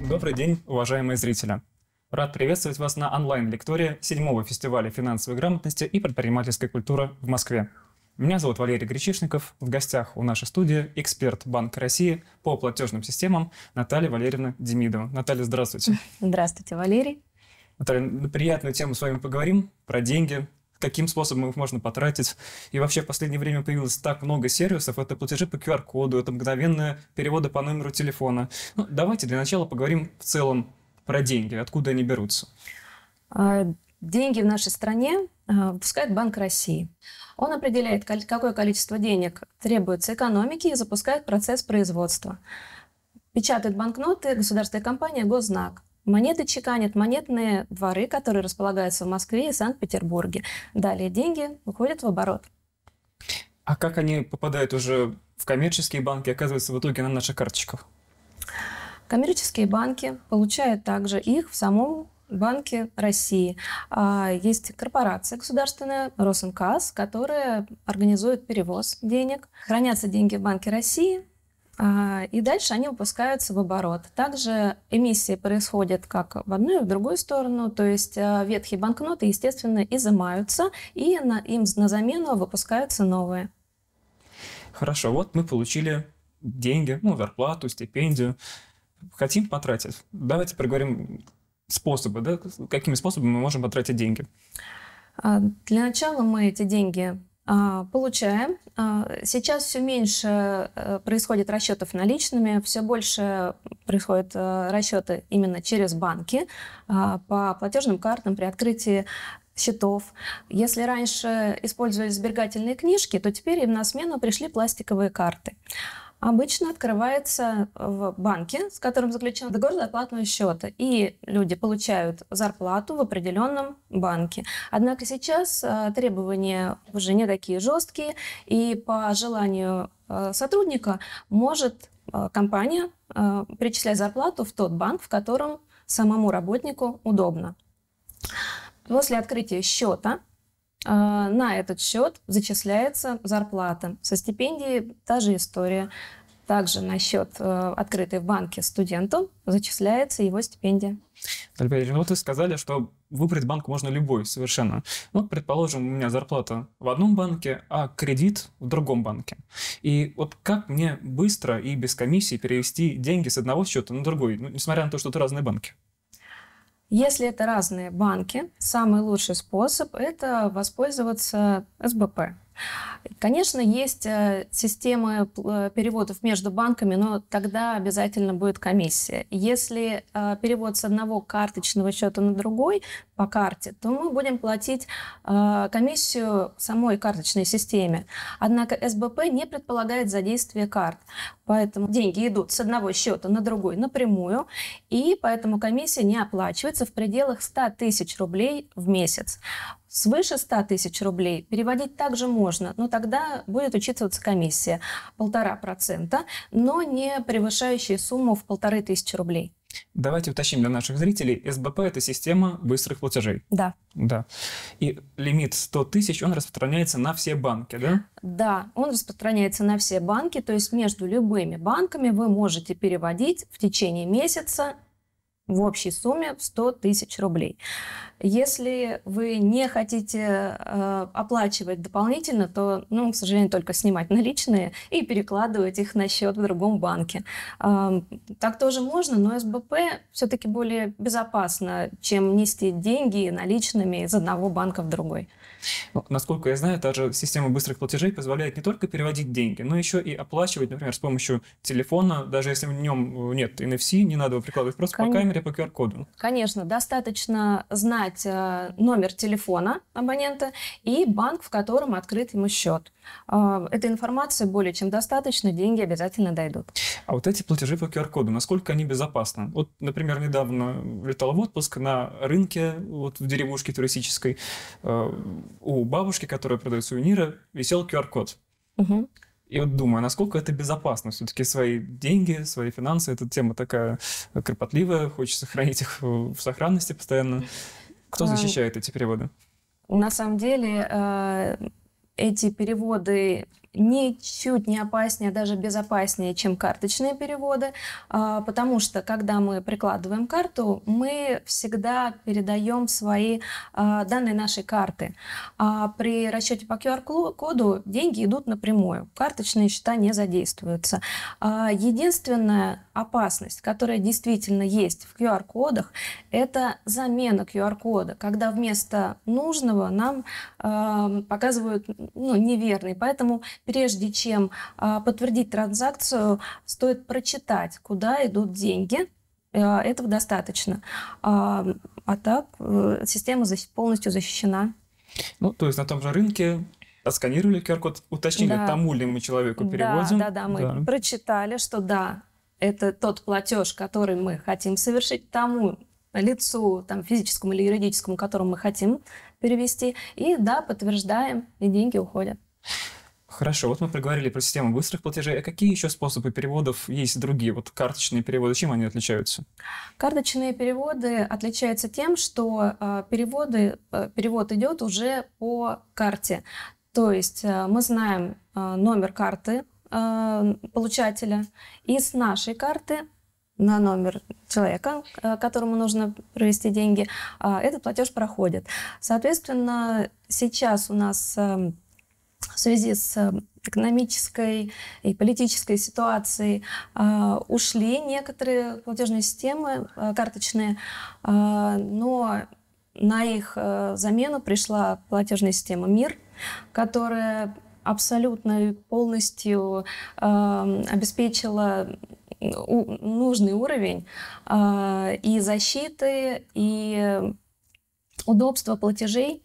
Добрый день, уважаемые зрители! Рад приветствовать вас на онлайн-лектории 7 фестиваля финансовой грамотности и предпринимательской культуры в Москве. Меня зовут Валерий Гречишников. В гостях у нашей студии эксперт Банка России по платежным системам Наталья Валерьевна Демидова. Наталья, здравствуйте. Здравствуйте, Валерий. Наталья, приятную тему с вами поговорим про деньги, таким способом их можно потратить. И вообще в последнее время появилось так много сервисов. Это платежи по QR-коду, это мгновенные переводы по номеру телефона. Ну, давайте для начала поговорим в целом про деньги, откуда они берутся. А, деньги в нашей стране а, выпускает Банк России. Он определяет, какое количество денег требуется экономике и запускает процесс производства. Печатает банкноты государственная компания «Гознак». Монеты чеканят монетные дворы, которые располагаются в Москве и Санкт-Петербурге. Далее деньги выходят в оборот. А как они попадают уже в коммерческие банки, Оказывается, в итоге на наших карточках? Коммерческие банки получают также их в самом банке России. А, есть корпорация государственная, Росинкас, которая организует перевоз денег. Хранятся деньги в Банке России, а, и дальше они выпускаются в оборот. Также эмиссии происходят как в одну и в другую сторону, то есть а, ветхие банкноты, естественно, изымаются, и на, им на замену выпускаются новые. Хорошо, вот мы получили деньги, ну, зарплату, стипендию, хотим потратить. Давайте проговорим способы, да, какими способами мы можем потратить деньги. А, для начала мы эти деньги а, получаем. А, сейчас все меньше э, происходит расчетов наличными, все больше происходят э, расчеты именно через банки а, по платежным картам при открытии счетов. Если раньше использовались сберегательные книжки, то теперь им на смену пришли пластиковые карты обычно открывается в банке, с которым заключен договор зарплатного счета, и люди получают зарплату в определенном банке. Однако сейчас э, требования уже не такие жесткие, и по желанию э, сотрудника может э, компания перечислять зарплату в тот банк, в котором самому работнику удобно. После открытия счета а, на этот счет зачисляется зарплата. Со стипендии та же история. Также на счет, э, открытый в банке студенту, зачисляется его стипендия. Наталья Ильина, вот вы сказали, что выбрать банк можно любой совершенно. Ну, предположим, у меня зарплата в одном банке, а кредит в другом банке. И вот как мне быстро и без комиссии перевести деньги с одного счета на другой, ну, несмотря на то, что это разные банки? Если это разные банки, самый лучший способ – это воспользоваться СБП, Конечно, есть э, системы э, переводов между банками, но тогда обязательно будет комиссия. Если э, перевод с одного карточного счета на другой по карте, то мы будем платить комиссию самой карточной системе. Однако СБП не предполагает задействие карт, поэтому деньги идут с одного счета на другой напрямую, и поэтому комиссия не оплачивается в пределах 100 тысяч рублей в месяц. Свыше 100 тысяч рублей переводить также можно, но тогда будет учитываться комиссия полтора процента, но не превышающая сумму в полторы тысячи рублей. Давайте уточним для наших зрителей. СБП – это система быстрых платежей. Да. Да. И лимит 100 тысяч, он распространяется на все банки, да? Да, он распространяется на все банки, то есть между любыми банками вы можете переводить в течение месяца в общей сумме 100 тысяч рублей. Если вы не хотите э, оплачивать дополнительно, то, ну, к сожалению, только снимать наличные и перекладывать их на счет в другом банке. Э, так тоже можно, но СБП все-таки более безопасно, чем нести деньги наличными из одного банка в другой. Ну, насколько я знаю, та же система быстрых платежей позволяет не только переводить деньги, но еще и оплачивать, например, с помощью телефона, даже если в нем э, нет NFC, не надо его прикладывать просто Конечно. по камере, номере по QR-коду. Конечно, достаточно знать э, номер телефона абонента и банк, в котором открыт ему счет. Э, Этой информации более чем достаточно, деньги обязательно дойдут. А вот эти платежи по QR-коду, насколько они безопасны? Вот, например, недавно летала в отпуск на рынке вот в деревушке туристической. Э, у бабушки, которая продает сувениры, висел QR-код. Угу. И вот думаю, а насколько это безопасно? Все-таки свои деньги, свои финансы, эта тема такая кропотливая, хочется хранить их в сохранности постоянно. Кто а. защищает эти переводы? На самом деле, э, эти переводы ничуть не опаснее, а даже безопаснее, чем карточные переводы, а, потому что когда мы прикладываем карту, мы всегда передаем свои а, данные нашей карты. А при расчете по QR-коду деньги идут напрямую, карточные счета не задействуются. Единственная опасность, которая действительно есть в QR-кодах, это замена QR-кода, когда вместо нужного нам показывают ну, неверный. Поэтому прежде чем а, подтвердить транзакцию, стоит прочитать, куда идут деньги. Э, этого достаточно. А, а так э, система полностью защищена. Ну, то есть на том же рынке отсканировали QR-код, уточнили, да. тому ли мы человеку переводим. Да, да, да, мы да. прочитали, что да, это тот платеж, который мы хотим совершить тому лицу, там, физическому или юридическому, которому мы хотим перевести. И да, подтверждаем, и деньги уходят. Хорошо, вот мы проговорили про систему быстрых платежей. А какие еще способы переводов есть другие? Вот карточные переводы, чем они отличаются? Карточные переводы отличаются тем, что э, переводы, э, перевод идет уже по карте. То есть э, мы знаем номер карты получателя, и с нашей карты на номер человека, которому нужно провести деньги, этот платеж проходит. Соответственно, сейчас у нас в связи с эм, экономической и политической ситуацией а, ушли некоторые платежные системы э, карточные, а, но на их э, замену пришла платежная система МИР, которая абсолютно полностью эм, обеспечила нужный уровень а, и защиты, и э, удобства платежей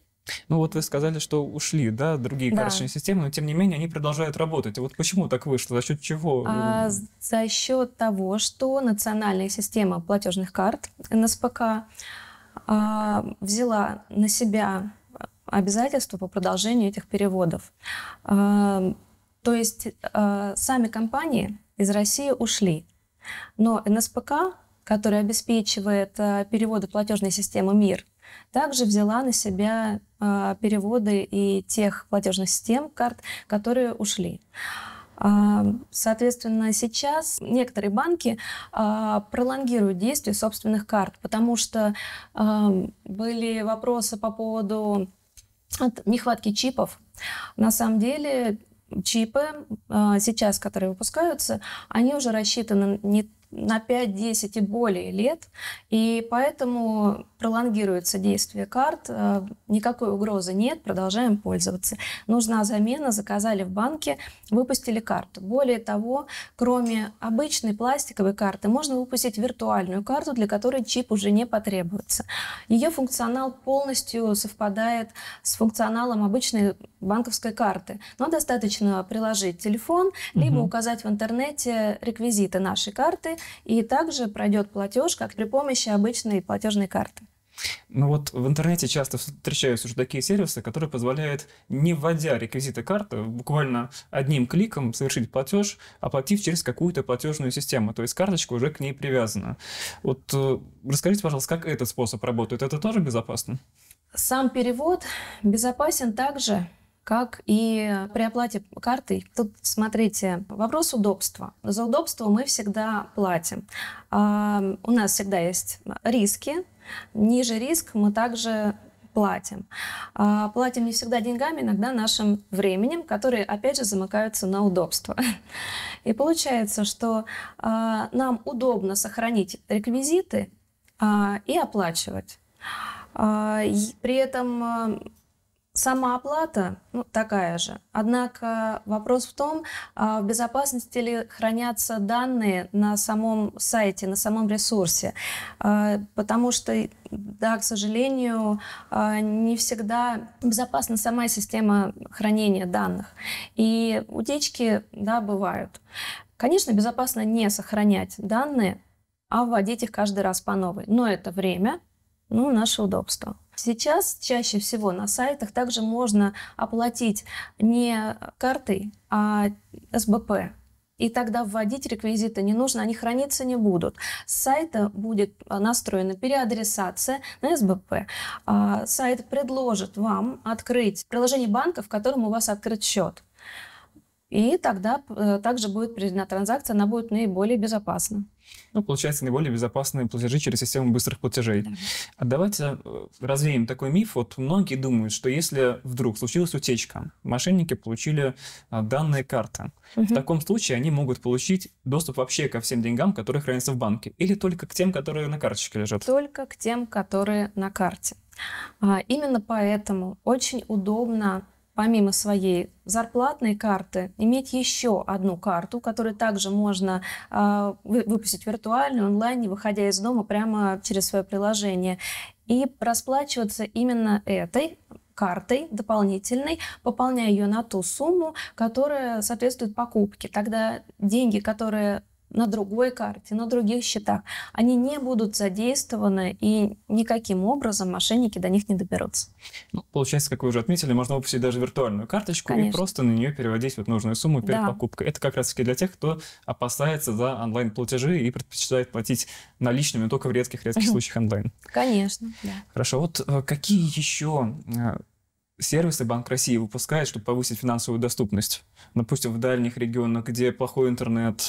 ну вот вы сказали, что ушли, да, другие да. карточные системы, но тем не менее они продолжают работать. Вот почему так вышло, за счет чего? А, за счет того, что национальная система платежных карт НСПК а, взяла на себя обязательства по продолжению этих переводов. А, то есть а, сами компании из России ушли, но НСПК, который обеспечивает а, переводы платежной системы МИР, также взяла на себя э, переводы и тех платежных систем карт, которые ушли. А, соответственно, сейчас некоторые банки а, пролонгируют действие собственных карт, потому что были вопросы по поводу нехватки чипов. На самом деле чипы сейчас, которые выпускаются, они уже рассчитаны не на 5-10 и более лет, и поэтому пролонгируется действие карт, э, никакой угрозы нет, продолжаем пользоваться. Нужна замена, заказали в банке, выпустили карту. Более того, кроме обычной пластиковой карты, можно выпустить виртуальную карту, для которой чип уже не потребуется. Ее функционал полностью совпадает с функционалом обычной банковской карты. Но достаточно приложить телефон, либо угу. указать в интернете реквизиты нашей карты, и также пройдет платеж, как при помощи обычной платежной карты. Ну вот в интернете часто встречаются уже такие сервисы, которые позволяют, не вводя реквизиты карты, буквально одним кликом совершить платеж, оплатив через какую-то платежную систему. То есть карточка уже к ней привязана. Вот э, расскажите, пожалуйста, как этот способ работает? Это тоже безопасно? Сам перевод безопасен также, как и при оплате картой. Тут смотрите, вопрос удобства. За удобство мы всегда платим. А у нас всегда есть риски. Ниже риск мы также платим. А платим не всегда деньгами, иногда нашим временем, которые опять же замыкаются на удобство. И получается, что а, нам удобно сохранить реквизиты а, и оплачивать. А, при этом а, Самооплата ну, такая же. Однако вопрос в том, а в безопасности ли хранятся данные на самом сайте, на самом ресурсе. А, потому что, да, к сожалению, а, не всегда безопасна сама система хранения данных. И утечки, да, бывают. Конечно, безопасно не сохранять данные, а вводить их каждый раз по новой. Но это время, ну, наше удобство. Сейчас чаще всего на сайтах также можно оплатить не картой, а СБП, и тогда вводить реквизиты не нужно, они храниться не будут. С сайта будет настроена переадресация на СБП. А, сайт предложит вам открыть приложение банка, в котором у вас открыт счет. И тогда э, также будет проведена транзакция, она будет наиболее безопасна. Ну, получается, наиболее безопасные платежи через систему быстрых платежей. Да. А давайте э, развеем такой миф. Вот многие думают, что если вдруг случилась утечка, мошенники получили а, данные карты. Угу. В таком случае они могут получить доступ вообще ко всем деньгам, которые хранятся в банке, или только к тем, которые на карточке лежат? Только к тем, которые на карте. А, именно поэтому очень удобно помимо своей зарплатной карты иметь еще одну карту, которую также можно э, выпустить виртуально, онлайн, не выходя из дома, прямо через свое приложение. И расплачиваться именно этой картой дополнительной, пополняя ее на ту сумму, которая соответствует покупке. Тогда деньги, которые на другой карте, на других счетах, они не будут задействованы, и никаким образом мошенники до них не доберутся. Ну, получается, как вы уже отметили, можно выпустить даже виртуальную карточку Конечно. и просто на нее переводить вот нужную сумму перед да. покупкой. Это как раз-таки для тех, кто опасается за онлайн-платежи и предпочитает платить наличными только в редких-редких случаях онлайн. Конечно, да. Хорошо, вот э, какие еще э, сервисы Банк России выпускает, чтобы повысить финансовую доступность? Допустим, в дальних регионах, где плохой интернет,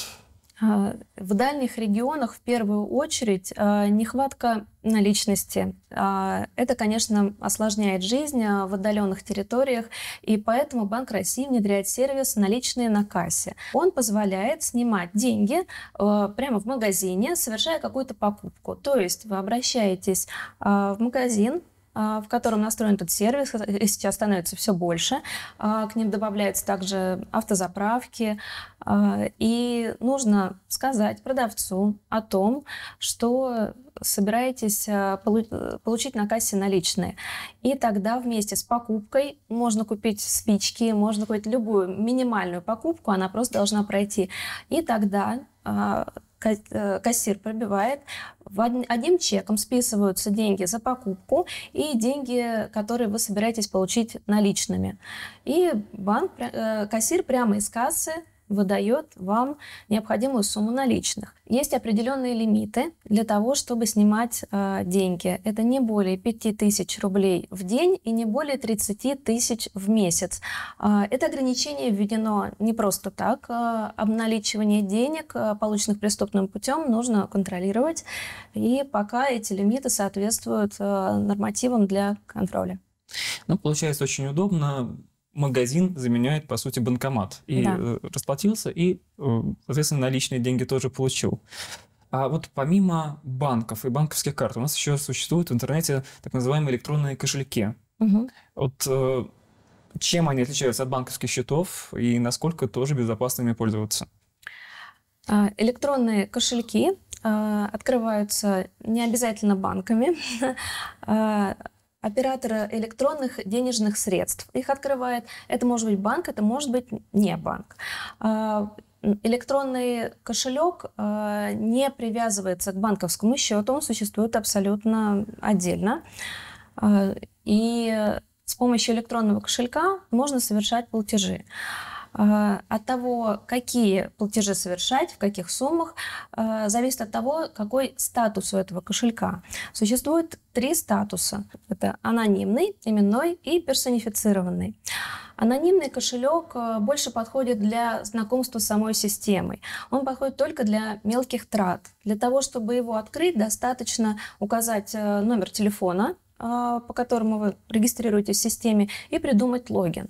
а, в дальних регионах в первую очередь а, нехватка наличности. А, это, конечно, осложняет жизнь в отдаленных территориях, и поэтому Банк России внедряет сервис «Наличные на кассе». Он позволяет снимать деньги прямо в магазине, совершая какую-то покупку. То есть вы обращаетесь в магазин, а, в котором настроен этот сервис, э, и сейчас становится все больше. А, к ним добавляются также автозаправки. А, и нужно сказать продавцу о том, что собираетесь э, получить на кассе наличные. И тогда вместе с покупкой можно купить спички, можно купить любую минимальную покупку, она просто должна пройти. И тогда Э, кассир пробивает, одним чеком списываются деньги за покупку и деньги, которые вы собираетесь получить наличными. И банк, э, кассир прямо из кассы выдает вам необходимую сумму наличных. Есть определенные лимиты для того, чтобы снимать э, деньги. Это не более 5000 рублей в день и не более 30 тысяч в месяц. Э, это ограничение введено не просто так. Э, обналичивание денег, э, полученных преступным путем, нужно контролировать. И пока эти лимиты соответствуют э, нормативам для контроля. Ну, получается, очень удобно магазин заменяет, по сути, банкомат. И да. Э, расплатился, и, э, соответственно, наличные деньги тоже получил. А вот помимо банков и банковских карт, у нас еще существуют в интернете так называемые электронные кошельки. Угу. Вот э, чем они отличаются от банковских счетов и насколько тоже безопасными пользоваться? А, электронные кошельки а, открываются не обязательно банками. А, оператора электронных денежных средств. Их открывает, это может быть банк, это может быть не банк. А, электронный кошелек а, не привязывается к банковскому счету, он существует абсолютно отдельно. А, и с помощью электронного кошелька можно совершать платежи. Э, от того, какие платежи совершать, в каких суммах, э, зависит от того, какой статус у этого кошелька. Существует три статуса. Это анонимный, именной и персонифицированный. Анонимный кошелек э, больше подходит для знакомства с самой системой. Он подходит только для мелких трат. Для того, чтобы его открыть, достаточно указать номер телефона, по которому вы регистрируетесь в системе, и придумать логин.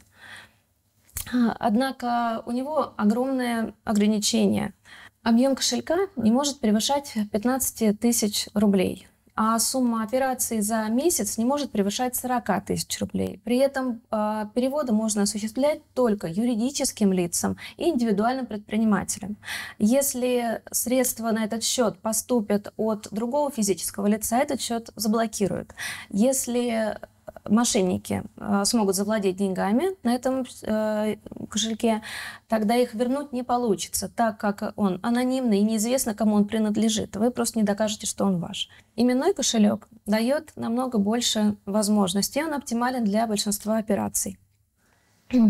А, однако у него огромное ограничение. Объем кошелька не может превышать 15 тысяч рублей а сумма операций за месяц не может превышать 40 тысяч рублей. При этом э, переводы можно осуществлять только юридическим лицам и индивидуальным предпринимателям. Если средства на этот счет поступят от другого физического лица, этот счет заблокируют. Если мошенники э, смогут завладеть деньгами на этом э, кошельке, тогда их вернуть не получится, так как он анонимный и неизвестно, кому он принадлежит. Вы просто не докажете, что он ваш. Именной кошелек дает намного больше возможностей, он оптимален для большинства операций. Э,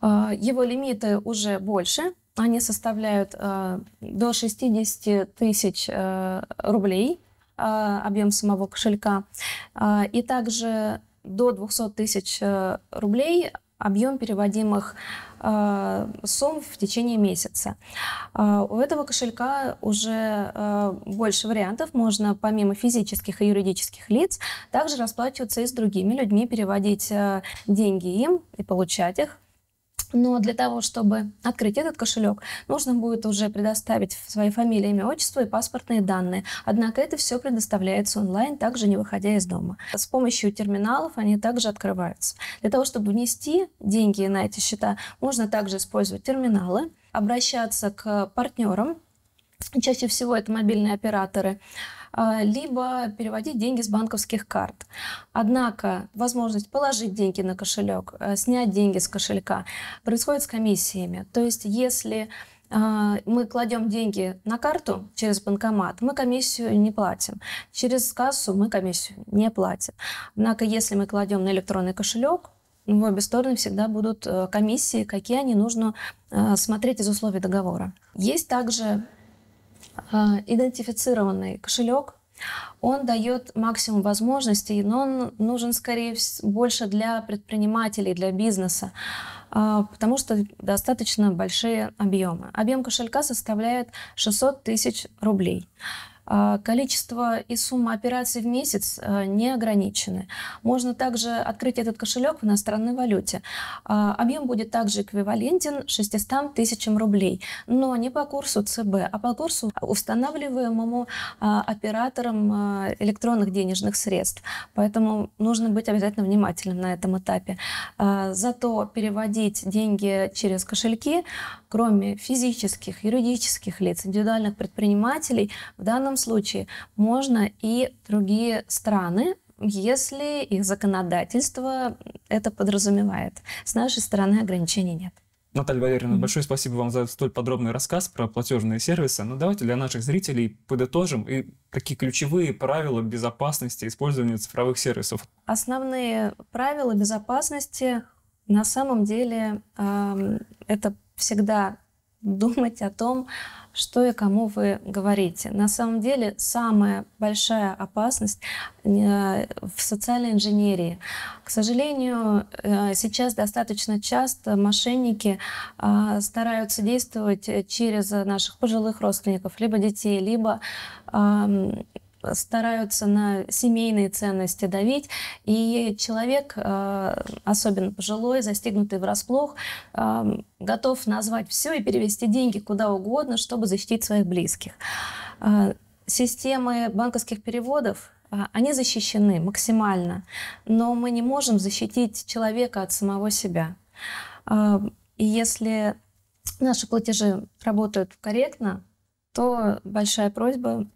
его лимиты уже больше, они составляют до 60 тысяч рублей – а, объем самого кошелька. А, и также до 200 тысяч э, рублей объем переводимых а, сумм в течение месяца. у этого кошелька уже э, больше вариантов. Можно помимо физических и юридических лиц также расплачиваться и с другими людьми, переводить э, деньги им и получать их но для того, чтобы открыть этот кошелек, нужно будет уже предоставить свои фамилии, имя, отчество и паспортные данные. Однако это все предоставляется онлайн, также не выходя из дома. С помощью терминалов они также открываются. Для того, чтобы внести деньги на эти счета, можно также использовать терминалы, обращаться к партнерам, чаще всего это мобильные операторы, а, либо переводить деньги с банковских карт. Однако возможность положить деньги на кошелек, э, снять деньги с кошелька происходит с комиссиями. То есть если а, мы кладем деньги на карту через банкомат, мы комиссию не платим. Через кассу мы комиссию не платим. Однако, если мы кладем на электронный кошелек, в обе стороны всегда будут э, комиссии, какие они нужно э, смотреть из условий договора. Есть также а, идентифицированный кошелек, он дает максимум возможностей, но он нужен, скорее, больше для предпринимателей, для бизнеса, а, потому что достаточно большие объемы. Объем кошелька составляет 600 тысяч рублей. А, количество и сумма операций в месяц а, не ограничены. Можно также открыть этот кошелек в иностранной валюте. А, объем будет также эквивалентен 600 тысячам рублей, но не по курсу ЦБ, а по курсу устанавливаемому оператором электронных денежных средств. Поэтому нужно быть обязательно внимательным на этом этапе. Зато переводить деньги через кошельки, кроме физических, юридических лиц, индивидуальных предпринимателей, в данном случае можно и другие страны если их законодательство это подразумевает. С нашей стороны ограничений нет. Наталья Валерьевна, mm-hmm. большое спасибо вам за столь подробный рассказ про платежные сервисы. Но ну, давайте для наших зрителей подытожим и какие ключевые правила безопасности использования цифровых сервисов. Основные правила безопасности на самом деле э, это всегда думать о том, э, что и кому вы говорите. На самом деле самая большая опасность э, в социальной инженерии. К сожалению, э, сейчас достаточно часто мошенники а, стараются действовать э, через наших пожилых родственников, либо детей, либо стараются на семейные ценности давить, и человек, э, особенно пожилой, застигнутый врасплох, э, готов назвать все и перевести деньги куда угодно, чтобы защитить своих близких. Э, системы банковских переводов они защищены максимально, но мы не можем защитить человека от самого себя. И если наши платежи работают корректно, то большая просьба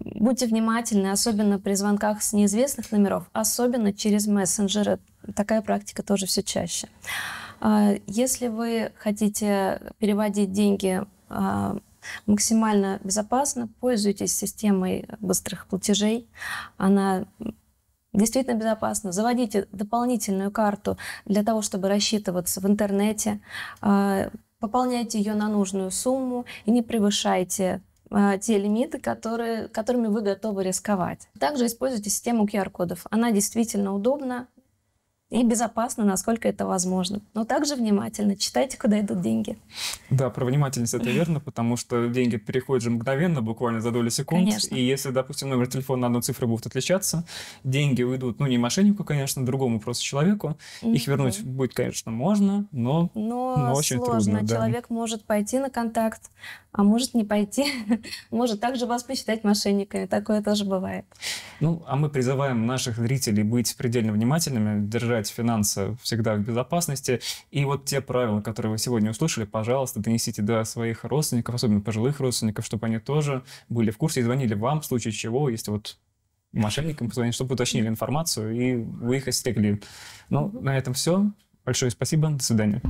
Будьте внимательны, особенно при звонках с неизвестных номеров, особенно через мессенджеры. Такая практика тоже все чаще. А, если вы хотите переводить деньги а, максимально безопасно, пользуйтесь системой быстрых платежей. Она действительно безопасна. Заводите дополнительную карту для того, чтобы рассчитываться в интернете. А, пополняйте ее на нужную сумму и не превышайте а, те лимиты, которые, которыми вы готовы рисковать. Также используйте систему QR-кодов. Она действительно удобна, и безопасно, насколько это возможно. Но также внимательно читайте, куда идут деньги. Да, про внимательность это верно, потому что деньги переходят же мгновенно, буквально за долю секунд. Конечно. И если, допустим, номер телефона на одну цифру будут отличаться, деньги уйдут, ну, не мошеннику, конечно, другому просто человеку. Их вернуть будет, конечно, можно, но, но, но очень сложно. трудно. Да. Человек может пойти на контакт, а может не пойти, может также вас посчитать мошенниками. Такое тоже бывает. Ну, а мы призываем наших зрителей быть предельно внимательными, держать держать финансы всегда в безопасности. И вот те правила, которые вы сегодня услышали, пожалуйста, донесите до своих родственников, особенно пожилых родственников, чтобы они тоже были в курсе и звонили вам в случае чего, если вот мошенникам позвонить, чтобы уточнили информацию, и вы их истекли. Ну, на этом все. Большое спасибо. До свидания.